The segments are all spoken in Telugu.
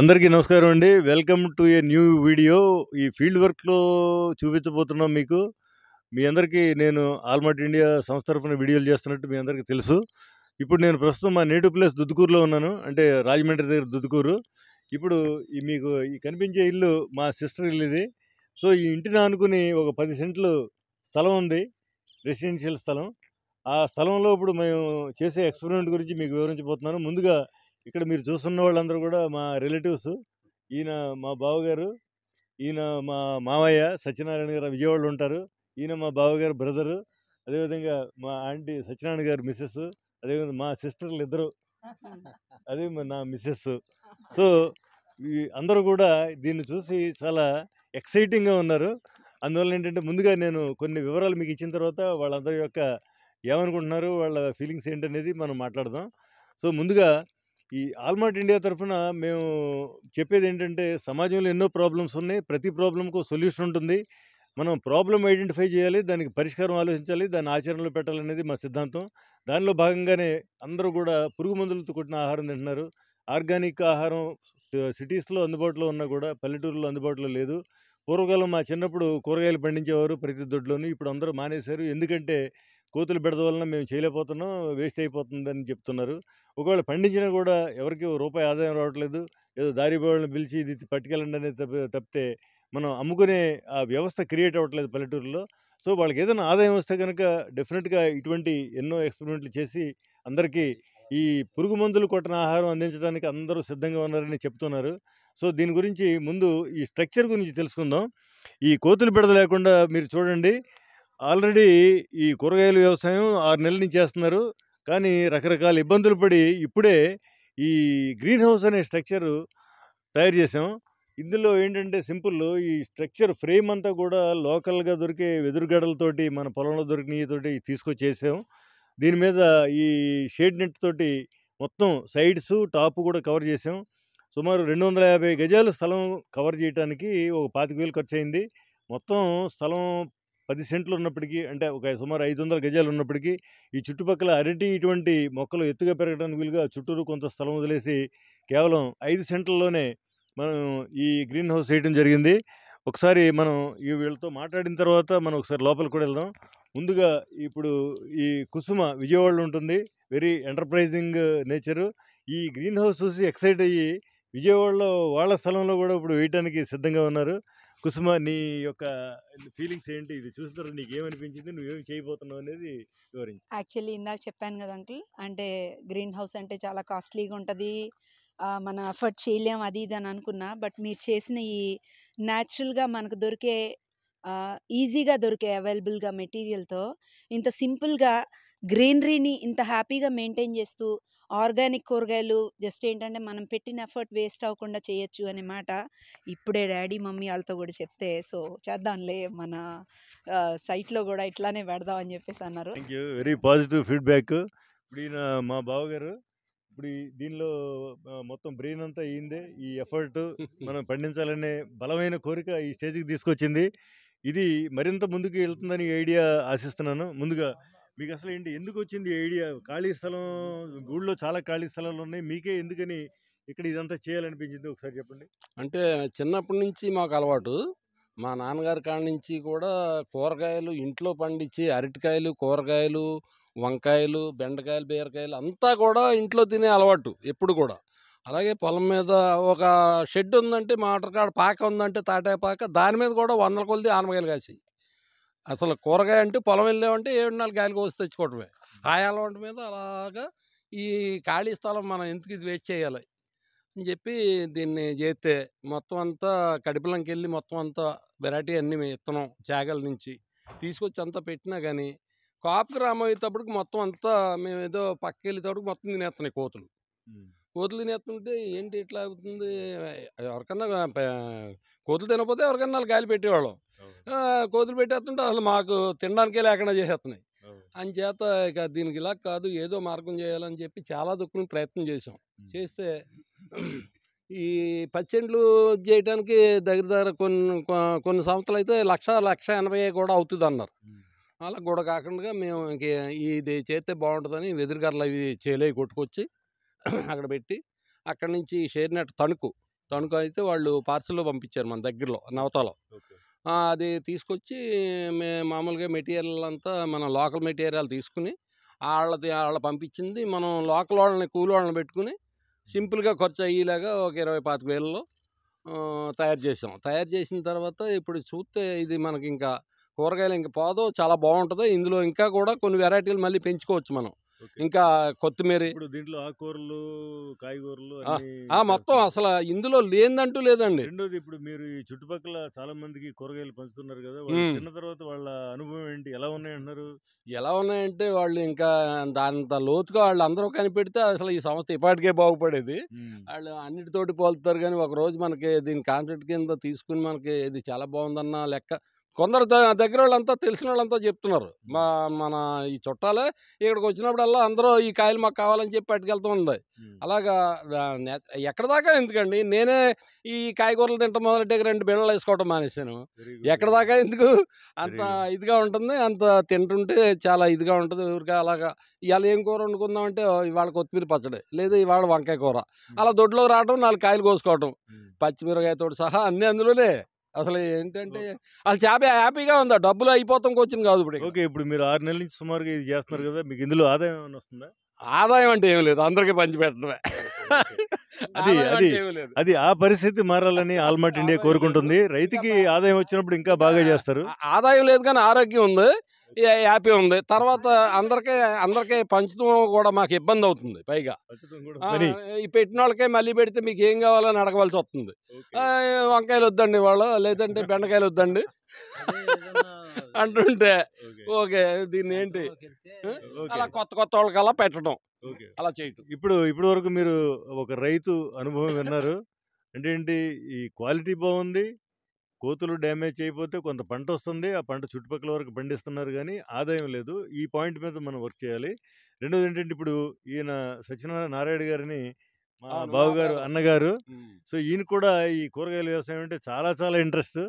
అందరికీ నమస్కారం అండి welcome to a new video ఈ ఫీల్డ్ వర్క్లో చూపించబోతున్నాం మీకు మీ అందరికీ నేను ఆల్మార్ట్ ఇండియా సంస్థ తరఫున వీడియోలు చేస్తున్నట్టు మీ అందరికీ తెలుసు ఇప్పుడు నేను ప్రస్తుతం మా నేటివ్ ప్లేస్ దుద్దుకూరులో ఉన్నాను అంటే రాజమండ్రి దగ్గర దుద్దుకూరు ఇప్పుడు మీకు ఈ కనిపించే ఇల్లు మా సిస్టర్ ఇల్లు ఇది సో ఈ ఇంటిని అనుకుని ఒక పది సెంట్లు స్థలం ఉంది రెసిడెన్షియల్ స్థలం ఆ స్థలంలో ఇప్పుడు మేము చేసే ఎక్స్పెరిమెంట్ గురించి మీకు వివరించబోతున్నాను ముందుగా ఇక్కడ మీరు చూస్తున్న వాళ్ళందరూ కూడా మా రిలేటివ్స్ ఈయన మా బావగారు ఈయన మా మావయ్య సత్యనారాయణ గారు విజయవాడలో ఉంటారు ఈయన మా బావగారు బ్రదరు అదేవిధంగా మా ఆంటీ సత్యనారాయణ గారు మిస్సెస్ అదేవిధంగా మా సిస్టర్లు ఇద్దరు అదే నా మిస్సెస్ సో అందరూ కూడా దీన్ని చూసి చాలా ఎక్సైటింగ్గా ఉన్నారు అందువల్ల ఏంటంటే ముందుగా నేను కొన్ని వివరాలు మీకు ఇచ్చిన తర్వాత వాళ్ళందరి యొక్క ఏమనుకుంటున్నారు వాళ్ళ ఫీలింగ్స్ ఏంటనేది మనం మాట్లాడదాం సో ముందుగా ఈ ఆల్మార్ట్ ఇండియా తరఫున మేము చెప్పేది ఏంటంటే సమాజంలో ఎన్నో ప్రాబ్లమ్స్ ఉన్నాయి ప్రతి ప్రాబ్లంకు సొల్యూషన్ ఉంటుంది మనం ప్రాబ్లం ఐడెంటిఫై చేయాలి దానికి పరిష్కారం ఆలోచించాలి దాన్ని ఆచరణలో పెట్టాలనేది మా సిద్ధాంతం దానిలో భాగంగానే అందరూ కూడా పురుగు మందులతో కొట్టిన ఆహారం తింటున్నారు ఆర్గానిక్ ఆహారం సిటీస్లో అందుబాటులో ఉన్నా కూడా పల్లెటూరులో అందుబాటులో లేదు పూర్వకాలం మా చిన్నప్పుడు కూరగాయలు పండించేవారు ప్రతి దొడ్లోనూ ఇప్పుడు అందరూ మానేశారు ఎందుకంటే కోతులు బిడద వలన మేము చేయలేకపోతున్నాం వేస్ట్ అయిపోతుందని చెప్తున్నారు ఒకవేళ పండించినా కూడా ఎవరికి రూపాయి ఆదాయం రావట్లేదు ఏదో దారి వాళ్ళని పిలిచి ఇది పట్టుకెళ్ళండి అనేది తప్పితే మనం అమ్ముకునే ఆ వ్యవస్థ క్రియేట్ అవ్వట్లేదు పల్లెటూరులో సో వాళ్ళకి ఏదైనా ఆదాయం వస్తే కనుక డెఫినెట్గా ఇటువంటి ఎన్నో ఎక్స్పెరిమెంట్లు చేసి అందరికీ ఈ పురుగు మందులు కొట్టిన ఆహారం అందించడానికి అందరూ సిద్ధంగా ఉన్నారని చెప్తున్నారు సో దీని గురించి ముందు ఈ స్ట్రక్చర్ గురించి తెలుసుకుందాం ఈ కోతులు బిడద లేకుండా మీరు చూడండి ఆల్రెడీ ఈ కూరగాయల వ్యవసాయం ఆరు నెలల నుంచి చేస్తున్నారు కానీ రకరకాల ఇబ్బందులు పడి ఇప్పుడే ఈ గ్రీన్ హౌస్ అనే స్ట్రక్చరు తయారు చేసాం ఇందులో ఏంటంటే సింపుల్ ఈ స్ట్రక్చర్ ఫ్రేమ్ అంతా కూడా లోకల్గా దొరికే వెదురుగడలతోటి మన పొలంలో దొరికినతోటి తీసుకొచ్చేసాం దీని మీద ఈ షేడ్ నెట్ తోటి మొత్తం సైడ్స్ టాప్ కూడా కవర్ చేసాం సుమారు రెండు వందల యాభై గజాలు స్థలం కవర్ చేయడానికి ఒక పాతిక వేలు ఖర్చు అయింది మొత్తం స్థలం పది సెంట్లు ఉన్నప్పటికీ అంటే ఒక సుమారు ఐదు వందల గజాలు ఉన్నప్పటికీ ఈ చుట్టుపక్కల అరటి ఇటువంటి మొక్కలు ఎత్తుగా పెరగడానికి వీలుగా చుట్టూరు కొంత స్థలం వదిలేసి కేవలం ఐదు సెంట్లలోనే మనం ఈ గ్రీన్ హౌస్ వేయడం జరిగింది ఒకసారి మనం ఈ వీళ్ళతో మాట్లాడిన తర్వాత మనం ఒకసారి లోపలికి కూడా వెళ్దాం ముందుగా ఇప్పుడు ఈ కుసుమ విజయవాడలో ఉంటుంది వెరీ ఎంటర్ప్రైజింగ్ నేచరు ఈ గ్రీన్ హౌస్ చూసి ఎక్సైట్ అయ్యి విజయవాడలో వాళ్ళ స్థలంలో కూడా ఇప్పుడు వేయటానికి సిద్ధంగా ఉన్నారు కుసుమ నీ యొక్క ఫీలింగ్స్ ఏంటి ఇది చూసిన తర్వాత నీకు ఏమనిపించింది నువ్వేం చేయబోతున్నావు అనేది వివరించి యాక్చువల్లీ ఇందాక చెప్పాను కదా అంకుల్ అంటే గ్రీన్ హౌస్ అంటే చాలా కాస్ట్లీగా ఉంటుంది మన అఫర్ట్ చేయలేం అది ఇది అని అనుకున్నా బట్ మీరు చేసిన ఈ న్యాచురల్గా మనకు దొరికే ఈజీగా దొరికే అవైలబుల్గా మెటీరియల్తో ఇంత సింపుల్గా గ్రీనరీని ఇంత హ్యాపీగా మెయింటైన్ చేస్తూ ఆర్గానిక్ కూరగాయలు జస్ట్ ఏంటంటే మనం పెట్టిన ఎఫర్ట్ వేస్ట్ అవ్వకుండా చేయొచ్చు అనే మాట ఇప్పుడే డాడీ మమ్మీ వాళ్ళతో కూడా చెప్తే సో చేద్దాంలే మన సైట్లో కూడా ఇట్లానే పెడదాం అని చెప్పేసి అన్నారు వెరీ పాజిటివ్ ఫీడ్బ్యాక్ ఇప్పుడు ఈయన మా బావగారు ఇప్పుడు దీనిలో మొత్తం బ్రెయిన్ అంతా అయిందే ఈ ఎఫర్ట్ మనం పండించాలనే బలమైన కోరిక ఈ స్టేజ్కి తీసుకొచ్చింది ఇది మరింత ముందుకు వెళ్తుందని ఐడియా ఆశిస్తున్నాను ముందుగా మీకు అసలు ఏంటి ఎందుకు వచ్చింది ఐడియా ఖాళీ స్థలం గూళ్ళో చాలా ఖాళీ స్థలాలు ఉన్నాయి మీకే ఎందుకని ఇక్కడ ఇదంతా చేయాలనిపించింది ఒకసారి చెప్పండి అంటే చిన్నప్పటి నుంచి మాకు అలవాటు మా నాన్నగారి కాడ నుంచి కూడా కూరగాయలు ఇంట్లో పండించి అరటికాయలు కూరగాయలు వంకాయలు బెండకాయలు బీరకాయలు అంతా కూడా ఇంట్లో తినే అలవాటు ఎప్పుడు కూడా అలాగే పొలం మీద ఒక షెడ్ ఉందంటే మాటకాడ పాక ఉందంటే తాటే పాక దాని మీద కూడా వందల కొలిది ఆనమకాయలు కాసాయి అసలు కూరగాయ అంటే పొలం వెళ్ళామంటే ఏడు నాలుగు కాయలు కోసి తెచ్చుకోవటమే ఆయాల వంట మీద అలాగా ఈ ఖాళీ స్థలం మనం ఎందుకు ఇది వేస్ట్ చేయాలి అని చెప్పి దీన్ని చేస్తే మొత్తం అంతా కడిపిలంకి వెళ్ళి మొత్తం అంతా వెరైటీ అన్ని ఇత్తనం చేగల నుంచి తీసుకొచ్చి అంతా పెట్టినా కానీ కాపుకి రామయ్యేటప్పటికి మొత్తం అంతా మేము ఏదో పక్క వెళ్ళేటప్పటికి మొత్తం తినేస్తున్నాయి కోతులు కోతులు తినేస్తుంటే ఏంటి ఇట్లా అవుతుంది ఎవరికన్నా కోతులు తినకపోతే ఎవరికన్నా వాళ్ళు గాలి పెట్టేవాళ్ళం కోతులు పెట్టేస్తుంటే అసలు మాకు తినడానికే లేకుండా చేసేస్తున్నాయి అని చేత ఇక దీనికి ఇలా కాదు ఏదో మార్గం చేయాలని చెప్పి చాలా దుఃఖం ప్రయత్నం చేసాం చేస్తే ఈ పచ్చెండ్లు చేయడానికి దగ్గర దగ్గర కొన్ని కొన్ని సంవత్సరాలు అయితే లక్ష లక్ష ఎనభై కూడా అవుతుంది అన్నారు అలా కూడా కాకుండా మేము ఇంక ఇది చేస్తే బాగుంటుందని వెదురుగర్రలు అవి చేయలేవి కొట్టుకొచ్చి అక్కడ పెట్టి అక్కడ నుంచి షేర్ నెట్ తణుకు తణుకు అయితే వాళ్ళు పార్సల్లో పంపించారు మన దగ్గరలో నవతలో అది తీసుకొచ్చి మే మామూలుగా మెటీరియల్ అంతా మనం లోకల్ మెటీరియల్ తీసుకుని వాళ్ళది వాళ్ళ పంపించింది మనం లోకల్ వాళ్ళని కూలి వాళ్ళని పెట్టుకుని సింపుల్గా ఖర్చు అయ్యేలాగా ఒక ఇరవై పాతిక వేలలో తయారు చేసాం తయారు చేసిన తర్వాత ఇప్పుడు చూస్తే ఇది మనకి ఇంకా కూరగాయలు ఇంకా పోదో చాలా బాగుంటుంది ఇందులో ఇంకా కూడా కొన్ని వెరైటీలు మళ్ళీ పెంచుకోవచ్చు మనం ఇంకా కొత్తిమీర ఇప్పుడు దీంట్లో ఆకుకూరలు కాయగూరలు మొత్తం అసలు ఇందులో లేదంటూ లేదండి రెండోది ఇప్పుడు మీరు ఈ చుట్టుపక్కల చాలా మందికి కూరగాయలు పంచుతున్నారు కదా తిన్న తర్వాత వాళ్ళ అనుభవం ఏంటి ఎలా ఉన్నాయంటున్నారు ఎలా ఉన్నాయంటే వాళ్ళు ఇంకా దాంత లోతుగా వాళ్ళు అందరూ కనిపెడితే అసలు ఈ సంస్థ ఇప్పటికే బాగుపడేది వాళ్ళు అన్నిటితోటి పోలుతారు కానీ ఒక రోజు మనకి దీని కాన్సెప్ట్ కింద తీసుకుని మనకి ఇది చాలా బాగుందన్న లెక్క కొందరు దగ్గర వాళ్ళంతా తెలిసిన వాళ్ళంతా చెప్తున్నారు మా మన ఈ చుట్టాలే ఇక్కడికి వచ్చినప్పుడల్లా అందరూ ఈ కాయలు మాకు కావాలని చెప్పి పట్టుకెళ్తూ ఉంది అలాగా ఎక్కడ దాకా ఎందుకండి నేనే ఈ కాయగూరలు తింటాం మొదలెట్టే రెండు బిళ్ళలు వేసుకోవటం మానేశాను ఎక్కడ దాకా ఎందుకు అంత ఇదిగా ఉంటుంది అంత తింటుంటే చాలా ఇదిగా ఉంటుంది ఊరికే అలాగా ఇవాళ ఏం కూర వండుకుందాం అంటే ఇవాళ కొత్తిమీర పచ్చడి లేదు ఇవాళ వంకాయ కూర అలా దొడ్లోకి రావడం నాలుగు కాయలు కోసుకోవటం పచ్చిమిరకాయతో సహా అన్నీ అందులోనే అసలు ఏంటంటే అసలు చాలా హ్యాపీగా ఉందా డబ్బులు అయిపోతాం వచ్చింది కాదు ఇప్పుడు ఓకే ఇప్పుడు మీరు ఆరు నెలల నుంచి సుమారుగా ఇది చేస్తున్నారు కదా మీకు ఇందులో ఆదాయం ఏమైనా వస్తుందా ఆదాయం అంటే ఏం లేదు అందరికీ పంచిపెట్టడమే అది అది అది ఆ పరిస్థితి మారాలని ఆల్మార్ట్ ఇండియా కోరుకుంటుంది రైతుకి ఆదాయం వచ్చినప్పుడు ఇంకా బాగా చేస్తారు ఆదాయం లేదు కానీ ఆరోగ్యం ఉంది హ్యాపీ ఉంది తర్వాత అందరికీ అందరికీ పంచడం కూడా మాకు ఇబ్బంది అవుతుంది పైగా ఈ పెట్టిన వాళ్ళకే మళ్ళీ పెడితే మీకు ఏం కావాలని అడగవలసి వస్తుంది వంకాయలు వద్దండి వాళ్ళు లేదంటే బెండకాయలు వద్దండి అంటుంటే ఓకే దీన్ని ఏంటి అలా కొత్త కొత్త వాళ్ళకల్లా పెట్టడం అలా చేయటం ఇప్పుడు ఇప్పటి వరకు మీరు ఒక రైతు అనుభవం విన్నారు అంటే ఏంటి ఈ క్వాలిటీ బాగుంది కోతులు డ్యామేజ్ అయిపోతే కొంత పంట వస్తుంది ఆ పంట చుట్టుపక్కల వరకు పండిస్తున్నారు కానీ ఆదాయం లేదు ఈ పాయింట్ మీద మనం వర్క్ చేయాలి రెండోది ఏంటంటే ఇప్పుడు ఈయన సత్యనారాయణ నారాయణ గారిని మా బాబు గారు అన్నగారు సో ఈయన కూడా ఈ కూరగాయల వ్యవసాయం అంటే చాలా చాలా ఇంట్రెస్ట్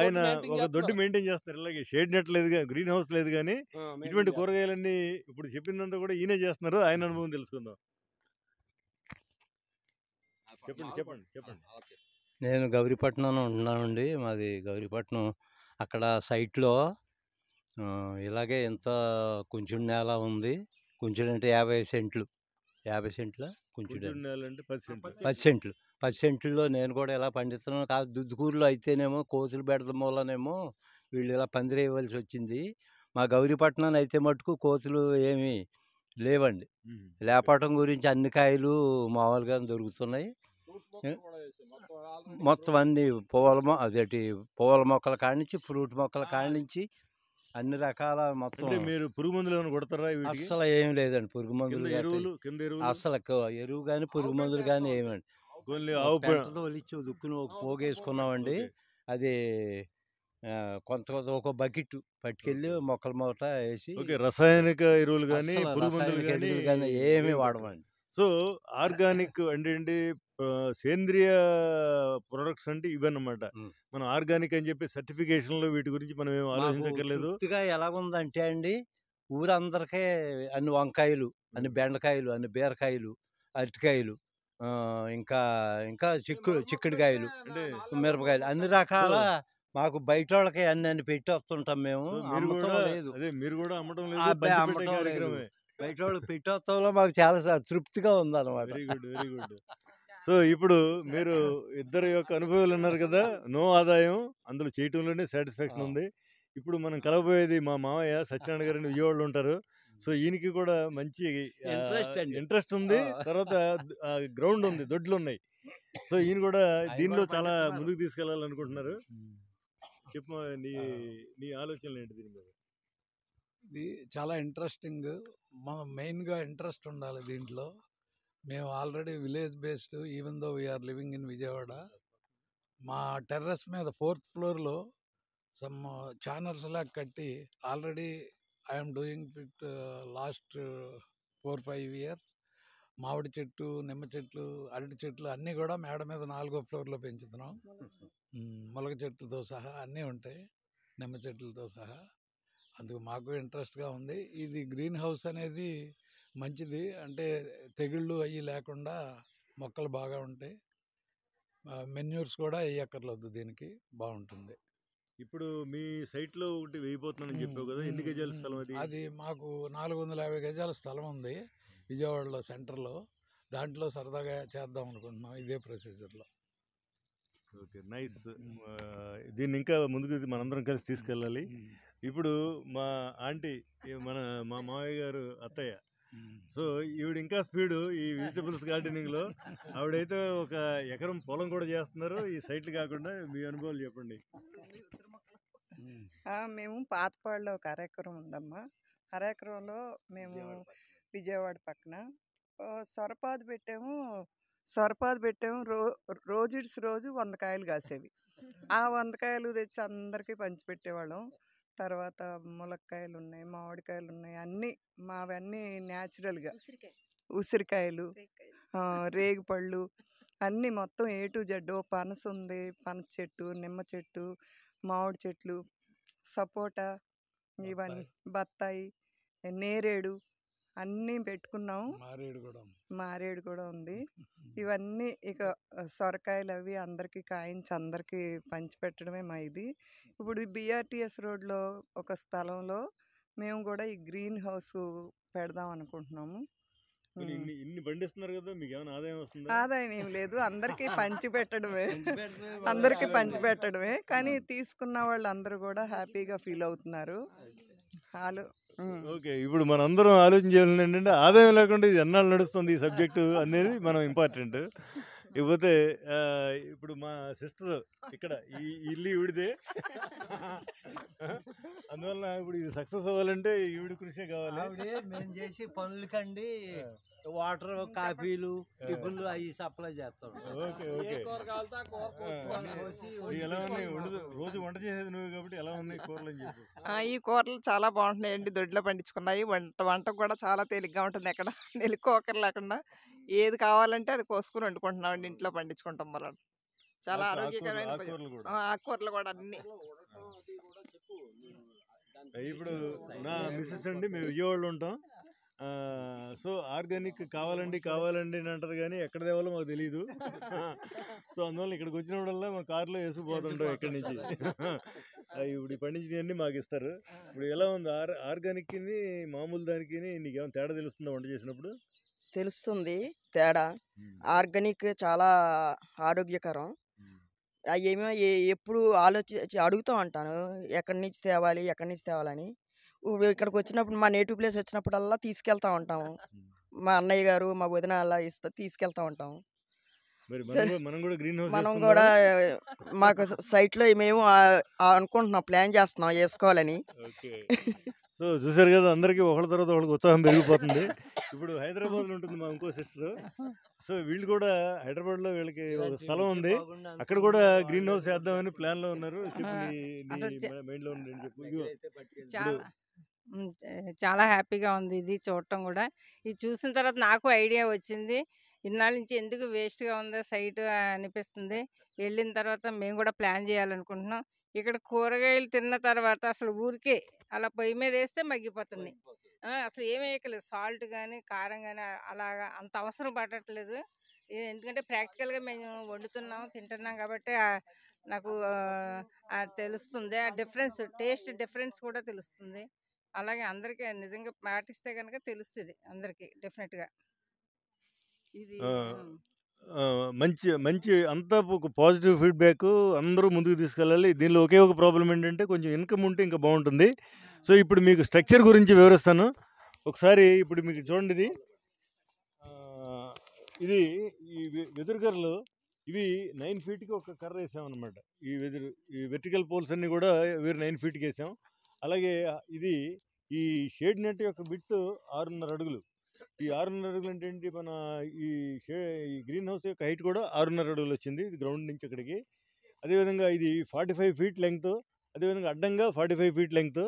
ఆయన ఒక దొడ్డు మెయింటైన్ చేస్తారు ఇలాగే షేడ్ నెట్ లేదు గ్రీన్ హౌస్ లేదు కానీ ఇటువంటి కూరగాయలన్నీ ఇప్పుడు చెప్పిందంతా కూడా ఈయనే చేస్తున్నారు ఆయన అనుభవం తెలుసుకుందాం చెప్పండి చెప్పండి చెప్పండి నేను గౌరీపట్నంలో ఉంటున్నానండి మాది గౌరీపట్నం అక్కడ సైట్లో ఇలాగే ఇంత కొంచెం నేల ఉంది కొంచెం అంటే యాభై సెంట్లు యాభై సెంట్ల కొంచెం పది సెంట్లు పది సెంట్లు పది సెంట్లలో నేను కూడా ఇలా పండిస్తున్నాను కాదు దుద్దుకూరులో అయితేనేమో కోతులు పెడతం వల్లనేమో వీళ్ళు ఇలా పందిరేయవలసి వచ్చింది మా గౌరీపట్నం అయితే మటుకు కోతులు ఏమి లేవండి లేపటం గురించి అన్ని కాయలు మామూలుగా దొరుకుతున్నాయి మొత్తం అన్ని పువ్వుల మొ అదేటి పువ్వుల మొక్కల నుంచి ఫ్రూట్ మొక్కల కానించి అన్ని రకాల మొత్తం మీరు పురుగు మందులు ఏమైనా కొడతారా అస్సలు ఏం లేదండి పురుగు మందులు ఎరువులు కింద ఎరువులు అసలు ఎరువు కానీ పురుగు మందులు కానీ ఏమండి ఓన్లీ ఆవు దుక్కును ఒక పోగేసుకున్నామండి అది కొంత కొంత ఒక బకెట్ పట్టుకెళ్ళి మొక్కల మూట వేసి రసాయనిక ఎరువులు కానీ పురుగు మందులు కానీ కానీ వాడమండి సో ఆర్గానిక్ అంటే సేంద్రియ ప్రొడక్ట్స్ అంటే ఇవన్నమాట మనం ఆర్గానిక్ అని చెప్పి లో వీటి గురించి మనం ఏమి ఆలోచించక్కర్లేదు ఎలా ఉందంటే అండి ఊరందరికీ అన్ని వంకాయలు అన్ని బెండకాయలు అన్ని బీరకాయలు అరటికాయలు ఇంకా ఇంకా చిక్కు చిక్కుడుకాయలు మిరపకాయలు అన్ని రకాల మాకు బయట వాళ్ళకి అన్ని అన్ని పెట్టి వస్తుంటాం మేము మీరు కూడా అమ్మటం లేదు బయట వాళ్ళకి పెట్టి వస్తాం మాకు చాలా తృప్తిగా ఉంది అనమాట very good very good so ఇప్పుడు మీరు ఇద్దరు యొక్క అనుభవాలు ఉన్నారు కదా నో ఆదాయం అందులో చేయటంలోనే సాటిస్ఫాక్షన్ ఉంది ఇప్పుడు మనం కలవబోయేది మా మామయ్య సత్యనారాయణ గారు విజయవాడలో ఉంటారు సో ఈయనకి కూడా మంచి ఇంట్రెస్ట్ ఉంది తర్వాత గ్రౌండ్ ఉంది దొడ్లు ఉన్నాయి సో ఈయన కూడా దీనిలో చాలా ముందుకు తీసుకెళ్లాలనుకుంటున్నారు చెప్పు నీ నీ ఆలోచనలు ఏంటి దీని మీద ఇది చాలా ఇంట్రెస్టింగ్ మెయిన్గా ఇంట్రెస్ట్ ఉండాలి దీంట్లో మేము already village based even though we are living in Vijayawada మా టెర్రస్ మీద ఫోర్త్ ఫ్లోర్లో సమ్ ఛానల్స్ లాగా కట్టి already I'm doing it last four five years మామిడి చెట్టు నిమ్మ చెట్లు అరటి చెట్లు అన్నీ కూడా మేడ మీద నాలుగో ఫ్లోర్లో పెంచుతున్నాం మొలక చెట్లతో సహా అన్నీ ఉంటాయి నిమ్మ చెట్లతో సహా అందుకు మాకు ఇంట్రెస్ట్గా ఉంది ఇది గ్రీన్ హౌస్ అనేది మంచిది అంటే తెగుళ్ళు అవి లేకుండా మొక్కలు బాగా ఉంటాయి మెన్యూర్స్ కూడా వేయక్కర్లేదు దీనికి బాగుంటుంది ఇప్పుడు మీ సైట్లో ఒకటి వేయబోతున్నానని చెప్పావు కదా ఎన్ని గజాల స్థలం అది అది మాకు నాలుగు వందల యాభై గజాల స్థలం ఉంది విజయవాడలో సెంటర్లో దాంట్లో సరదాగా చేద్దాం అనుకుంటున్నాం ఇదే ప్రొసీజర్లో ఓకే నైస్ దీన్ని ఇంకా ముందుకు మనందరం కలిసి తీసుకెళ్ళాలి ఇప్పుడు మా ఆంటీ మన మా మావయ్య గారు అత్తయ్య సో ఈవిడ ఇంకా స్పీడు ఈ వెజిటబుల్స్ గార్డెనింగ్లో ఆవిడైతే ఒక ఎకరం పొలం కూడా చేస్తున్నారు ఈ సైట్లు కాకుండా మీ అనుభవాలు చెప్పండి మేము పాతపాడులో ఒక అరెకరం ఉందమ్మా అరెకరంలో మేము విజయవాడ పక్కన సొరపాదు పెట్టాము సొరపాదు పెట్టాము రో రోజుడిసి రోజు వంద కాయలు కాసేవి ఆ వంద కాయలు తెచ్చి అందరికీ పంచిపెట్టేవాళ్ళం తర్వాత ములక్కాయలు ఉన్నాయి మామిడికాయలు ఉన్నాయి అన్నీ మావన్నీ న్యాచురల్గా ఉసిరికాయలు రేగుపళ్ళు అన్నీ మొత్తం ఏ టు జెడ్ పనస ఉంది పనస చెట్టు నిమ్మ చెట్టు మామిడి చెట్లు సపోటా ఇవన్నీ బత్తాయి నేరేడు అన్నీ పెట్టుకున్నాం మారేడు కూడా మారేడు కూడా ఉంది ఇవన్నీ ఇక సొరకాయలు అవి అందరికీ కాయించి అందరికీ పంచిపెట్టడమే మా ఇది ఇప్పుడు బిఆర్టీఎస్ రోడ్లో ఒక స్థలంలో మేము కూడా ఈ గ్రీన్ హౌస్ పెడదాం అనుకుంటున్నాము ఇన్ని పండిస్తున్నారు కదా మీకు ఏమైనా ఆదాయం వస్తుంది ఆదాయం ఏం లేదు అందరికీ పంచి పెట్టడమే అందరికీ పంచి పెట్టడమే కానీ తీసుకున్న వాళ్ళు అందరూ కూడా హ్యాపీగా ఫీల్ అవుతున్నారు హాలు ఓకే ఇప్పుడు మనందరం ఆలోచన చేయాలని ఏంటంటే ఆదాయం లేకుండా ఇది ఎన్నాళ్ళు నడుస్తుంది ఈ సబ్జెక్టు అనేది మనం ఇంపార్టెంట్ ఇకపోతే ఇప్పుడు మా సిస్టర్ ఇక్కడ ఈ ఇల్లు ఈవిడిదే అందువల్ల ఇప్పుడు ఇది సక్సెస్ అవ్వాలంటే ఈవిడ కృషి కావాలి మేము చేసి కండి వాటర్ కాఫీలు టిఫిన్లు అవి సప్లై చేస్తారు రోజు వంట చేసేది నువ్వు కాబట్టి ఎలా ఉన్నాయి కూరలు ఈ కూరలు చాలా బాగుంటున్నాయండి దొడ్లో పండించుకున్నాయి వంట వంట కూడా చాలా తేలిగ్గా ఉంటుంది ఎక్కడ నెలుకోకరు లేకుండా ఏది కావాలంటే అది కోసుకుని వండుకుంటున్నాం అండి ఇంట్లో పండించుకుంటాం మనం చాలా ఆరోగ్యకరమైన ఆకుకూరలు కూడా అన్ని ఇప్పుడు నా మిస్సెస్ అండి మేము విజయవాడలో ఉంటాం సో ఆర్గానిక్ కావాలండి కావాలండి అని అంటారు కానీ ఎక్కడ తేవాలో మాకు తెలియదు సో అందువల్ల ఇక్కడికి వాళ్ళ మా కారులో వేసిపోతుంటాం ఎక్కడి నుంచి ఇప్పుడు పండించినవన్నీ మాకు ఇస్తారు ఇప్పుడు ఎలా ఉంది ఆర్ ఆర్గానిక్ని మామూలు దానికి నీకేమైనా తేడా తెలుస్తుందా వంట చేసినప్పుడు తెలుస్తుంది తేడా ఆర్గానిక్ చాలా ఆరోగ్యకరం ఏమో ఎప్పుడు ఆలోచి అడుగుతూ ఉంటాను ఎక్కడి నుంచి తేవాలి ఎక్కడి నుంచి తేవాలని ఇక్కడికి వచ్చినప్పుడు మా నేటివ్ ప్లేస్ వచ్చినప్పుడల్లా తీసుకెళ్తా ఉంటాము మా అన్నయ్య గారు మా వదిన అలా ఇస్తా తీసుకెళ్తా ఉంటాము మనం కూడా గ్రీన్ హౌస్ లో కూడా మాకు సైట్లో మేము అనుకుంటున్నాం ప్లాన్ చేస్తున్నాం వేసుకోవాలని సో చూసారు కదా అందరికీ ఒకళ్ళ తర్వాత ఒకళ్ళకి ఉత్సాహం పెరిగిపోతుంది ఇప్పుడు హైదరాబాద్లో ఉంటుంది మా ఇంకో సిస్టర్ సో వీళ్ళు కూడా హైదరాబాద్లో వీళ్ళకి ఒక స్థలం ఉంది అక్కడ కూడా గ్రీన్ హౌస్ వేద్దామని ప్లాన్లో ఉన్నారు మైండ్లో ఉంది చాలా హ్యాపీగా ఉంది ఇది చూడటం కూడా ఇది చూసిన తర్వాత నాకు ఐడియా వచ్చింది ఇన్నాళ్ళ నుంచి ఎందుకు వేస్ట్గా ఉందో సైటు అనిపిస్తుంది వెళ్ళిన తర్వాత మేము కూడా ప్లాన్ చేయాలనుకుంటున్నాం ఇక్కడ కూరగాయలు తిన్న తర్వాత అసలు ఊరికే అలా పొయ్యి మీద వేస్తే మగ్గిపోతుంది అసలు ఏమేయకలేదు సాల్ట్ కానీ కారం కానీ అలాగా అంత అవసరం పడట్లేదు ఎందుకంటే ప్రాక్టికల్గా మేము వండుతున్నాం తింటున్నాం కాబట్టి నాకు తెలుస్తుంది ఆ డిఫరెన్స్ టేస్ట్ డిఫరెన్స్ కూడా తెలుస్తుంది అలాగే అందరికీ నిజంగా పాటిస్తే కనుక తెలుస్తుంది అందరికీ డెఫినెట్గా మంచి మంచి అంతా ఒక పాజిటివ్ ఫీడ్‌బ్యాక్ అందరూ ముందుకు తీసుకెళ్ళాలి. దీనిలో ఒకే ఒక ప్రాబ్లం ఏంటంటే కొంచెం ఇన్‌కమ్ ఉంటే ఇంకా బాగుంటుంది సో, ఇప్పుడు మీకు స్ట్రక్చర్ గురించి వివరిస్తాను. ఒకసారి ఇప్పుడు మీకు చూడండి ఇది. ఇది ఈ వె వెదురు కర్రలు ఇవి నైన్ ఫీట్‌కి ఒక కర్ర వేసామన్నమాట ఈ వెదురు ఈ వెర్టికల్ పోల్స్ అన్నీ కూడా వీరు నైన్ ఫీట్కి వేసాం అలాగే ఇది ఈ షేడ్ నెట్ యొక్క బిట్టు ఆరున్నర అడుగులు. ఈ ఆరున్నర అడుగులు అంటే మన ఈ ఈ గ్రీన్ హౌస్ యొక్క హైట్ కూడా ఆరున్నర అడుగులు వచ్చింది ఇది గ్రౌండ్ నుంచి ఇక్కడికి అదేవిధంగా ఇది ఫార్టీ ఫైవ్ ఫీట్ లెంగ్త్ అదేవిధంగా అడ్డంగా ఫార్టీ ఫైవ్ ఫీట్ లెంగ్త్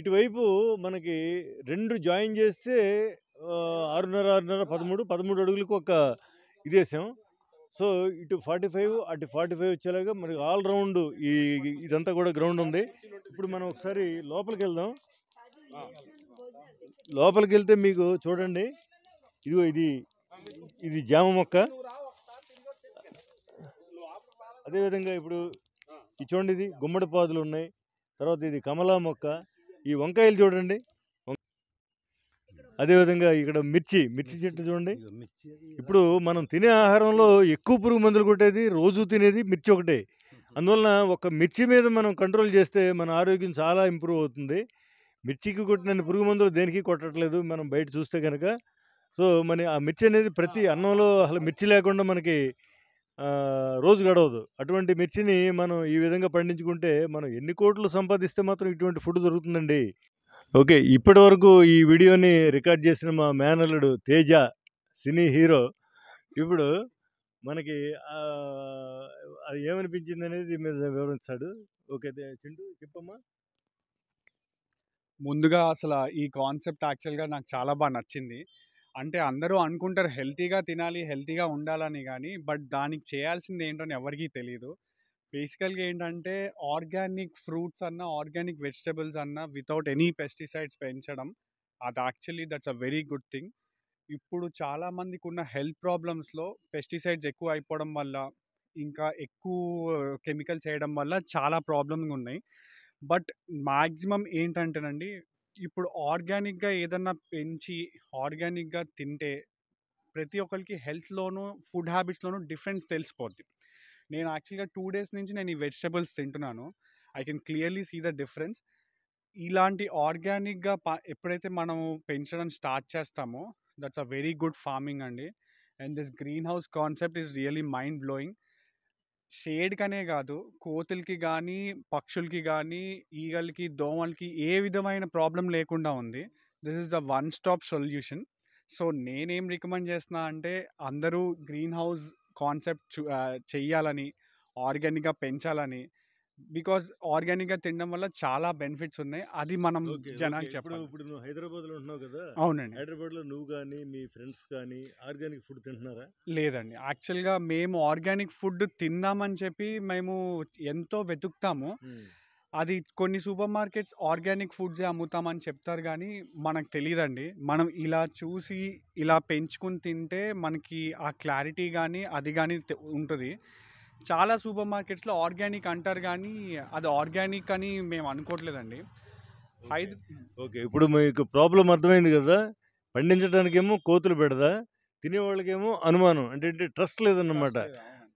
ఇటువైపు మనకి రెండు జాయిన్ చేస్తే ఆరున్నర ఆరున్నర పదమూడు పదమూడు అడుగులకు ఒక ఇదేసాం సో ఇటు ఫార్టీ ఫైవ్ అటు ఫార్టీ ఫైవ్ వచ్చేలాగా మనకి ఆల్ రౌండ్ ఈ ఇదంతా కూడా గ్రౌండ్ ఉంది ఇప్పుడు మనం ఒకసారి లోపలికి వెళ్దాం లోపలికి వెళ్తే మీకు చూడండి ఇదిగో ఇది ఇది జామ మొక్క అదేవిధంగా ఇప్పుడు ఇది చూడండి ఇది గుమ్మడి పాదులు ఉన్నాయి తర్వాత ఇది కమలా మొక్క ఈ వంకాయలు చూడండి అదేవిధంగా ఇక్కడ మిర్చి మిర్చి చెట్టు చూడండి ఇప్పుడు మనం తినే ఆహారంలో ఎక్కువ పురుగు మందులు కొట్టేది రోజు తినేది మిర్చి ఒకటే అందువలన ఒక మిర్చి మీద మనం కంట్రోల్ చేస్తే మన ఆరోగ్యం చాలా ఇంప్రూవ్ అవుతుంది మిర్చికి కొట్టిన పురుగు మందులు దేనికి కొట్టట్లేదు మనం బయట చూస్తే కనుక సో మన ఆ మిర్చి అనేది ప్రతి అన్నంలో అసలు మిర్చి లేకుండా మనకి రోజు గడవదు అటువంటి మిర్చిని మనం ఈ విధంగా పండించుకుంటే మనం ఎన్ని కోట్లు సంపాదిస్తే మాత్రం ఇటువంటి ఫుడ్ దొరుకుతుందండి ఓకే ఇప్పటి వరకు ఈ వీడియోని రికార్డ్ చేసిన మా మేనల్లుడు తేజ సినీ హీరో ఇప్పుడు మనకి అది ఏమనిపించింది అనేది మీద వివరించాడు ఓకే చింటూ చెప్పమ్మా ముందుగా అసలు ఈ కాన్సెప్ట్ యాక్చువల్గా నాకు చాలా బాగా నచ్చింది అంటే అందరూ అనుకుంటారు హెల్తీగా తినాలి హెల్తీగా ఉండాలని కానీ బట్ దానికి చేయాల్సింది ఏంటో అని ఎవరికీ తెలియదు బేసికల్గా ఏంటంటే ఆర్గానిక్ ఫ్రూట్స్ అన్న ఆర్గానిక్ వెజిటబుల్స్ అన్న వితౌట్ ఎనీ పెస్టిసైడ్స్ పెంచడం అది actually that's a very good thing ఇప్పుడు చాలామందికి ఉన్న హెల్త్ ప్రాబ్లమ్స్లో పెస్టిసైడ్స్ ఎక్కువ అయిపోవడం వల్ల ఇంకా ఎక్కువ కెమికల్స్ వేయడం వల్ల చాలా ప్రాబ్లమ్స్ ఉన్నాయి బట్ మ్యాక్సిమం ఏంటంటేనండి ఇప్పుడు ఆర్గానిక్గా ఏదన్నా పెంచి ఆర్గానిక్గా తింటే ప్రతి ఒక్కరికి హెల్త్లోనూ ఫుడ్ హ్యాబిట్స్లోనూ డిఫరెన్స్ తెలిసిపోద్ది నేను యాక్చువల్గా టూ డేస్ నుంచి నేను ఈ వెజిటబుల్స్ తింటున్నాను I can clearly see the difference ఇలాంటి ఆర్గానిక్గా ప ఎప్పుడైతే మనము పెంచడం స్టార్ట్ చేస్తామో that's a very good farming అండి and this green house concept is really mind blowing షేడ్కనే కాదు కోతులకి కానీ పక్షులకి కానీ ఈగలకి దోమలకి ఏ విధమైన ప్రాబ్లం లేకుండా ఉంది this is the one stop solution so నేనేం రికమెండ్ చేస్తున్నా అంటే అందరూ గ్రీన్ హౌస్ కాన్సెప్ట్ చెయ్యాలని ఆర్గానిక్గా పెంచాలని బికాస్ ఆర్గానిక్ గా తినడం వల్ల చాలా బెనిఫిట్స్ ఉన్నాయి అది మనం జనానికి చెప్పడం ఇప్పుడు నువ్వు హైదరాబాద్ లో ఉంటున్నావు కదా అవునండి హైదరాబాద్ లో నువ్వు కానీ మీ ఫ్రెండ్స్ కానీ ఆర్గానిక్ ఫుడ్ తింటున్నారా లేదండి యాక్చువల్ గా మేము ఆర్గానిక్ ఫుడ్ తిందామని చెప్పి మేము ఎంతో వెతుకుతాము అది కొన్ని సూపర్ మార్కెట్స్ ఆర్గానిక్ ఫుడ్సే అమ్ముతామని చెప్తారు కానీ మనకు తెలియదండి మనం ఇలా చూసి ఇలా పెంచుకుని తింటే మనకి ఆ క్లారిటీ కానీ అది కానీ ఉంటుంది చాలా సూపర్ మార్కెట్స్లో ఆర్గానిక్ అంటారు కానీ అది ఆర్గానిక్ అని మేము అనుకోవట్లేదండి ఐదు ఓకే ఇప్పుడు మీకు ప్రాబ్లం అర్థమైంది కదా పండించడానికేమో కోతులు పెడదా తినేవాళ్ళకేమో అనుమానం అంటే ఏంటి ట్రస్ట్ లేదన్నమాట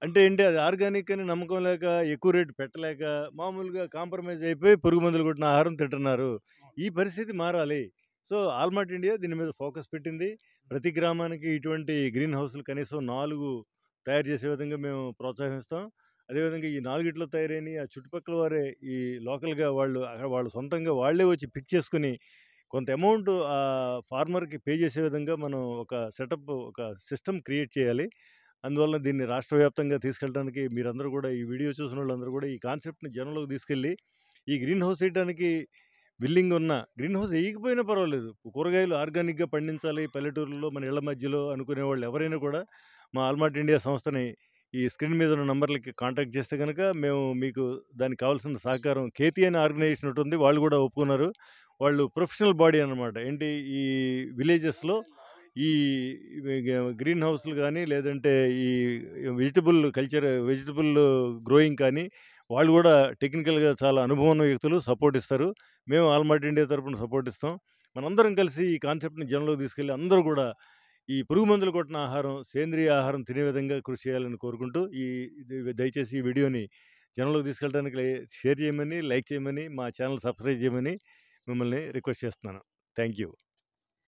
అంటే ఏంటి అది ఆర్గానిక్ అని నమ్మకం లేక ఎక్కువ రేటు పెట్టలేక మామూలుగా కాంప్రమైజ్ అయిపోయి పురుగు మందులు కొట్టిన ఆహారం తింటున్నారు ఈ పరిస్థితి మారాలి సో ఆల్మార్ట్ ఇండియా దీని మీద ఫోకస్ పెట్టింది ప్రతి గ్రామానికి ఇటువంటి గ్రీన్ హౌస్లు కనీసం నాలుగు తయారు చేసే విధంగా మేము ప్రోత్సహిస్తాం అదేవిధంగా ఈ నాలుగిట్లో తయారైన ఆ చుట్టుపక్కల వారే ఈ లోకల్గా వాళ్ళు వాళ్ళు సొంతంగా వాళ్ళే వచ్చి పిక్ చేసుకుని కొంత అమౌంట్ ఆ ఫార్మర్కి పే చేసే విధంగా మనం ఒక సెటప్ ఒక సిస్టమ్ క్రియేట్ చేయాలి అందువలన దీన్ని రాష్ట్ర వ్యాప్తంగా తీసుకెళ్ళడానికి మీరందరూ కూడా ఈ వీడియో చూసిన వాళ్ళందరూ కూడా ఈ కాన్సెప్ట్ని జనంలోకి తీసుకెళ్ళి ఈ గ్రీన్ హౌస్ వేయడానికి బిల్లింగ్ ఉన్న గ్రీన్ హౌస్ వేయకపోయినా పర్వాలేదు కూరగాయలు ఆర్గానిక్గా పండించాలి పల్లెటూరులో మన ఇళ్ల మధ్యలో అనుకునే వాళ్ళు ఎవరైనా కూడా మా ఆల్మార్ట్ ఇండియా సంస్థని ఈ స్క్రీన్ మీద ఉన్న నంబర్లకి కాంటాక్ట్ చేస్తే కనుక మేము మీకు దానికి కావాల్సిన సహకారం కేతి అని ఆర్గనైజేషన్ ఒకటి ఉంది వాళ్ళు కూడా ఒప్పుకున్నారు వాళ్ళు ప్రొఫెషనల్ బాడీ అనమాట ఏంటి ఈ విలేజెస్లో ఈ గ్రీన్ హౌస్లు కానీ లేదంటే ఈ వెజిటబుల్ కల్చర్ వెజిటబుల్ గ్రోయింగ్ కానీ వాళ్ళు కూడా టెక్నికల్గా చాలా అనుభవం వ్యక్తులు సపోర్ట్ ఇస్తారు మేము ఆల్మార్ట్ ఇండియా తరఫున సపోర్ట్ ఇస్తాం మనందరం కలిసి ఈ కాన్సెప్ట్ని జనంలోకి తీసుకెళ్ళి అందరూ కూడా ఈ పురుగు మందులు కొట్టిన ఆహారం సేంద్రియ ఆహారం తినే విధంగా కృషి చేయాలని కోరుకుంటూ ఈ దయచేసి ఈ వీడియోని జనంలోకి తీసుకెళ్ళడానికి షేర్ చేయమని లైక్ చేయమని మా ఛానల్ సబ్స్క్రైబ్ చేయమని మిమ్మల్ని రిక్వెస్ట్ చేస్తున్నాను థ్యాంక్ యూ